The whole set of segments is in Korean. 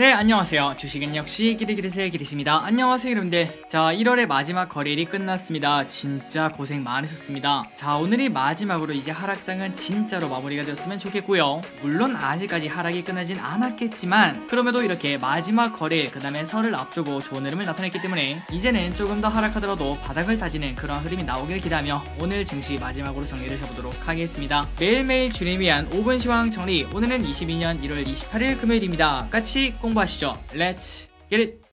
네 안녕하세요 주식은 역시 기리기리세 기리십니다 안녕하세요 여러분들 자 1월의 마지막 거래일이 끝났습니다 진짜 고생 많으셨습니다 자 오늘이 마지막으로 이제 하락장은 진짜로 마무리가 되었으면 좋겠고요 물론 아직까지 하락이 끝나진 않았겠지만 그럼에도 이렇게 마지막 거래일 그 다음에 설을 앞두고 좋은 흐름을 나타냈기 때문에 이제는 조금 더 하락하더라도 바닥을 다지는 그런 흐름이 나오길 기대하며 오늘 증시 마지막으로 정리를 해보도록 하겠습니다 매일매일 주님 위한 5분 시황 정리 오늘은 22년 1월 28일 금요일입니다 같이 꼭 홍보하시죠. Let's get it!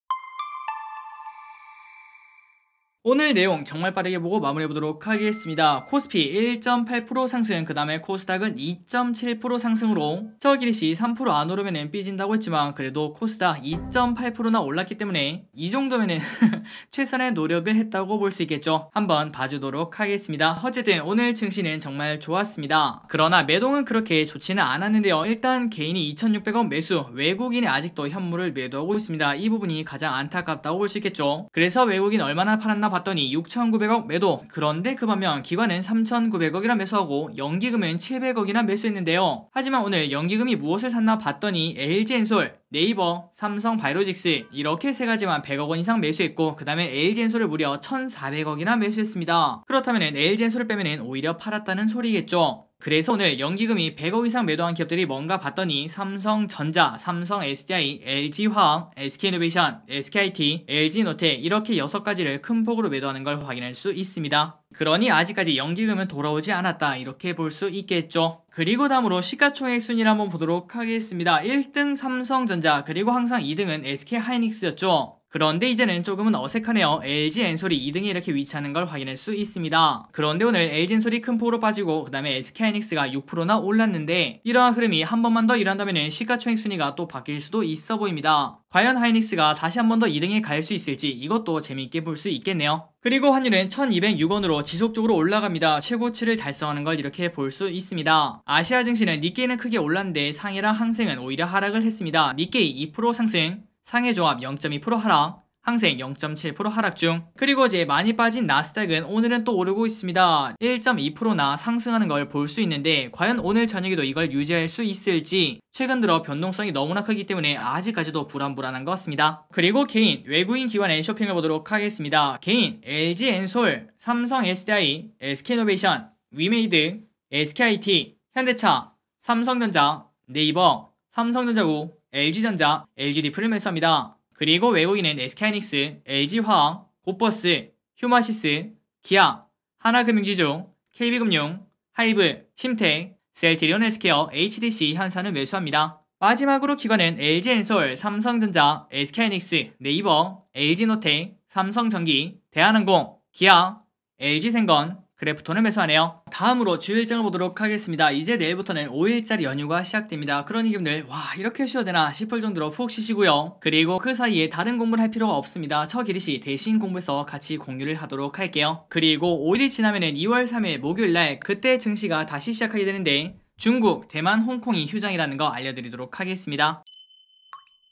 오늘 내용 정말 빠르게 보고 마무리해보도록 하겠습니다. 코스피 1.8% 상승, 그 다음에 코스닥은 2.7% 상승으로 저기리시 3%안 오르면 n 삐진다고 했지만 그래도 코스닥 2.8%나 올랐기 때문에 이 정도면은 최선의 노력을 했다고 볼 수 있겠죠. 한번 봐주도록 하겠습니다. 어쨌든 오늘 증시는 정말 좋았습니다. 그러나 매동은 그렇게 좋지는 않았는데요. 일단 개인이 2,600원 매수, 외국인이 아직도 현물을 매도하고 있습니다. 이 부분이 가장 안타깝다고 볼 수 있겠죠. 그래서 외국인 얼마나 팔았나 봐 봤더니 6,900억 매도 그런데 그 반면 기관은 3,900억이나 매수하고 연기금은 700억이나 매수했는데요. 하지만 오늘 연기금이 무엇을 샀나 봤더니 LG엔솔, 네이버, 삼성 바이로직스 이렇게 세 가지만 100억 원 이상 매수했고 그 다음에 LG엔솔을 무려 1,400억이나 매수했습니다. 그렇다면 LG엔솔을 빼면 오히려 팔았다는 소리겠죠. 그래서 오늘 연기금이 100억 이상 매도한 기업들이 뭔가 봤더니 삼성전자, 삼성 SDI, LG화학, SK이노베이션, SKIT, LG노태 이렇게 6가지를 큰 폭으로 매도하는 걸 확인할 수 있습니다. 그러니 아직까지 연기금은 돌아오지 않았다 이렇게 볼 수 있겠죠. 그리고 다음으로 시가총액 순위를 한번 보도록 하겠습니다. 1등 삼성전자 그리고 항상 2등은 SK하이닉스였죠. 그런데 이제는 조금은 어색하네요. LG 엔솔이 2등에 이렇게 위치하는 걸 확인할 수 있습니다. 그런데 오늘 LG 엔솔이 큰 폭으로 빠지고 그 다음에 SK 하이닉스가 6%나 올랐는데 이러한 흐름이 한 번만 더 일한다면 시가총액 순위가 또 바뀔 수도 있어 보입니다. 과연 하이닉스가 다시 한 번 더 2등에 갈 수 있을지 이것도 재미있게 볼 수 있겠네요. 그리고 환율은 1206원으로 지속적으로 올라갑니다. 최고치를 달성하는 걸 이렇게 볼 수 있습니다. 아시아 증시는 니케이는 크게 올랐는데 상해랑 항생은 오히려 하락을 했습니다. 니케이 2% 상승, 상해종합 0.2% 하락, 항생 0.7% 하락 중 그리고 어제 많이 빠진 나스닥은 오늘은 또 오르고 있습니다. 1.2%나 상승하는 걸 볼 수 있는데 과연 오늘 저녁에도 이걸 유지할 수 있을지 최근 들어 변동성이 너무나 크기 때문에 아직까지도 불안불안한 것 같습니다. 그리고 개인, 외국인 기관의 쇼핑을 보도록 하겠습니다. 개인, LG엔솔, 삼성 SDI, SK노베이션, 위메이드, SKIT, 현대차, 삼성전자, 네이버, 삼성전자고 LG전자, LG디프를 매수합니다. 그리고 외국인은 SK하이닉스, LG화학, 고퍼스 휴마시스, 기아, 하나금융지주, KB금융, 하이브, 심텍, 셀트리온 헬스케어, HDC, 현산을 매수합니다. 마지막으로 기관은 LG엔솔, 삼성전자, SK하이닉스, 네이버, LG노텍, 삼성전기, 대한항공, 기아, LG생건, 그래프톤을 매수하네요. 다음으로 주요 일정을 보도록 하겠습니다. 이제 내일부터는 5일짜리 연휴가 시작됩니다. 그런이 여러분들 와 이렇게 쉬어야 되나 싶을 정도로 푹 쉬시고요. 그리고 그 사이에 다른 공부를 할 필요가 없습니다. 처기리씨 대신 공부해서 같이 공유를 하도록 할게요. 그리고 5일이 지나면은 2월 3일 목요일날 그때 증시가 다시 시작하게 되는데 중국, 대만, 홍콩이 휴장이라는 거 알려드리도록 하겠습니다.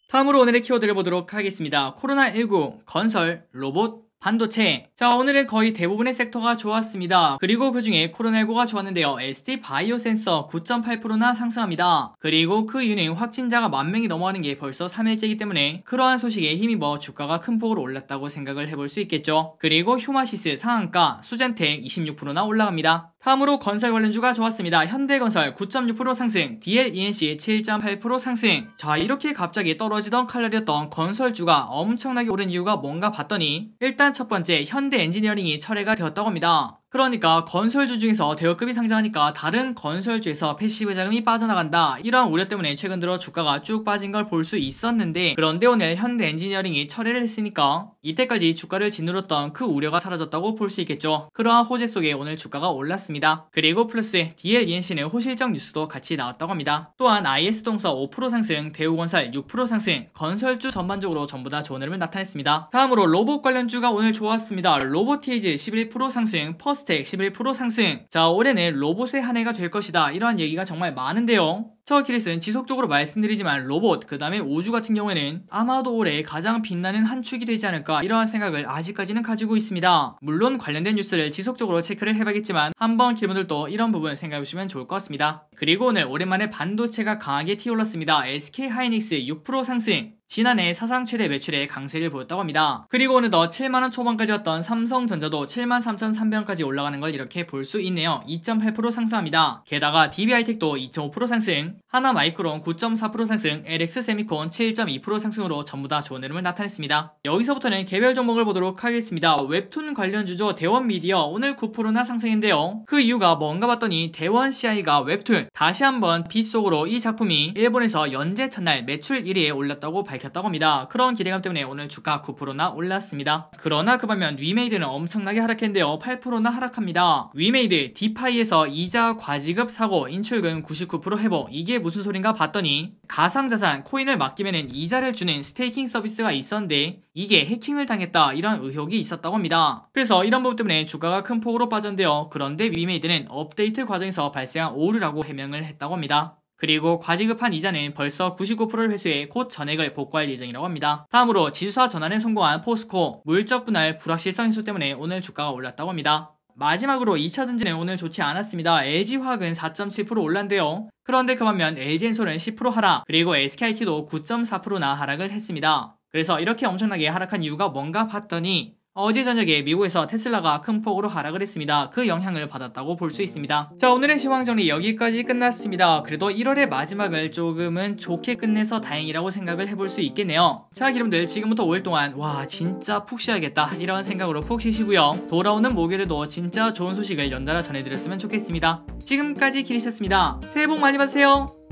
다음으로 오늘의 키워드를 보도록 하겠습니다. 코로나19, 건설, 로봇, 반도체 자 오늘은 거의 대부분의 섹터가 좋았습니다. 그리고 그 중에 코로나19가 좋았는데요. ST 바이오 센서 9.8%나 상승합니다. 그리고 그 이유는 확진자가 만 명이 넘어가는 게 벌써 3일째이기 때문에 그러한 소식에 힘입어 주가가 큰 폭으로 올랐다고 생각을 해볼 수 있겠죠. 그리고 휴마시스 상한가 수젠텍 26%나 올라갑니다. 다음으로 건설 관련주가 좋았습니다. 현대건설 9.6% 상승, DLENC 7.8% 상승. 자 이렇게 갑자기 떨어지던 칼날이었던 건설주가 엄청나게 오른 이유가 뭔가 봤더니 일단 첫 번째 현대엔지니어링이 철회가 되었다고 합니다. 그러니까 건설주 중에서 대여급이 상장하니까 다른 건설주에서 패시브 자금이 빠져나간다. 이러한 우려 때문에 최근 들어 주가가 쭉 빠진 걸 볼 수 있었는데 그런데 오늘 현대엔지니어링이 철회를 했으니까 이때까지 주가를 짓눌렀던그 우려가 사라졌다고 볼 수 있겠죠. 그러한 호재 속에 오늘 주가가 올랐습니다. 그리고 플러스 DLENC는 호실적 뉴스도 같이 나왔다고 합니다. 또한 i s 동서5% 상승, 대우건설 6% 상승, 건설주 전반적으로 전부 다 좋은 흐름을 나타냈습니다. 다음으로 로봇 관련주가 오늘 좋았습니다. 로봇 t 이11% 상승, 퍼스 코스텍 11% 상승 자 올해는 로봇의 한 해가 될 것이다 이러한 얘기가 정말 많은데요 터키리스는 지속적으로 말씀드리지만 로봇, 그 다음에 우주 같은 경우에는 아마도 올해 가장 빛나는 한 축이 되지 않을까 이러한 생각을 아직까지는 가지고 있습니다. 물론 관련된 뉴스를 지속적으로 체크를 해봐야겠지만 한번 기분들도 이런 부분 생각해보시면 좋을 것 같습니다. 그리고 오늘 오랜만에 반도체가 강하게 튀어올랐습니다. SK하이닉스 6% 상승 지난해 사상 최대 매출의 강세를 보였다고 합니다. 그리고 어느덧 7만원 초반까지 왔던 삼성전자도 73,300원까지 올라가는 걸 이렇게 볼 수 있네요. 2.8% 상승합니다. 게다가 DBI텍도 2.5% 상승, 하나 마이크론 9.4% 상승, LX 세미콘 7.2% 상승으로 전부 다 좋은 흐름을 나타냈습니다. 여기서부터는 개별 종목을 보도록 하겠습니다. 웹툰 관련 주조 대원 미디어 오늘 9%나 상승인데요. 그 이유가 뭔가 봤더니 대원 CI가 웹툰 다시 한번 빗속으로 이 작품이 일본에서 연재 첫날 매출 1위에 올랐다고 밝혔다고 합니다. 그런 기대감 때문에 오늘 주가 9%나 올랐습니다. 그러나 그 반면 위메이드는 엄청나게 하락했는데요. 8%나 하락합니다. 위메이드 디파이에서 이자 과지급 사고 인출금 99% 회복 이 이게 무슨 소린가 봤더니 가상자산 코인을 맡기면 이자를 주는 스테이킹 서비스가 있었는데 이게 해킹을 당했다 이런 의혹이 있었다고 합니다. 그래서 이런 부분 때문에 주가가 큰 폭으로 빠졌는데요. 그런데 위메이드는 업데이트 과정에서 발생한 오류라고 해명을 했다고 합니다. 그리고 과지급한 이자는 벌써 99%를 회수해 곧 전액을 복구할 예정이라고 합니다. 다음으로 지수화 전환에 성공한 포스코, 물적 분할 불확실성 인소 때문에 오늘 주가가 올랐다고 합니다. 마지막으로 2차 전지는 오늘 좋지 않았습니다. LG화학은 4.7% 올랐는데요. 그런데 그 반면 LG엔솔은 10% 하락, 그리고 SKT도 9.4%나 하락을 했습니다. 그래서 이렇게 엄청나게 하락한 이유가 뭔가 봤더니 어제 저녁에 미국에서 테슬라가 큰 폭으로 하락을 했습니다. 그 영향을 받았다고 볼 수 있습니다. 자 오늘의 시황정리 여기까지 끝났습니다. 그래도 1월의 마지막을 조금은 좋게 끝내서 다행이라고 생각을 해볼 수 있겠네요. 자기름들 지금부터 5일 동안 와 진짜 푹 쉬어야겠다 이런 생각으로 푹 쉬시고요. 돌아오는 목요일에도 진짜 좋은 소식을 연달아 전해드렸으면 좋겠습니다. 지금까지 기리셨습니다. 새해 복 많이 받으세요.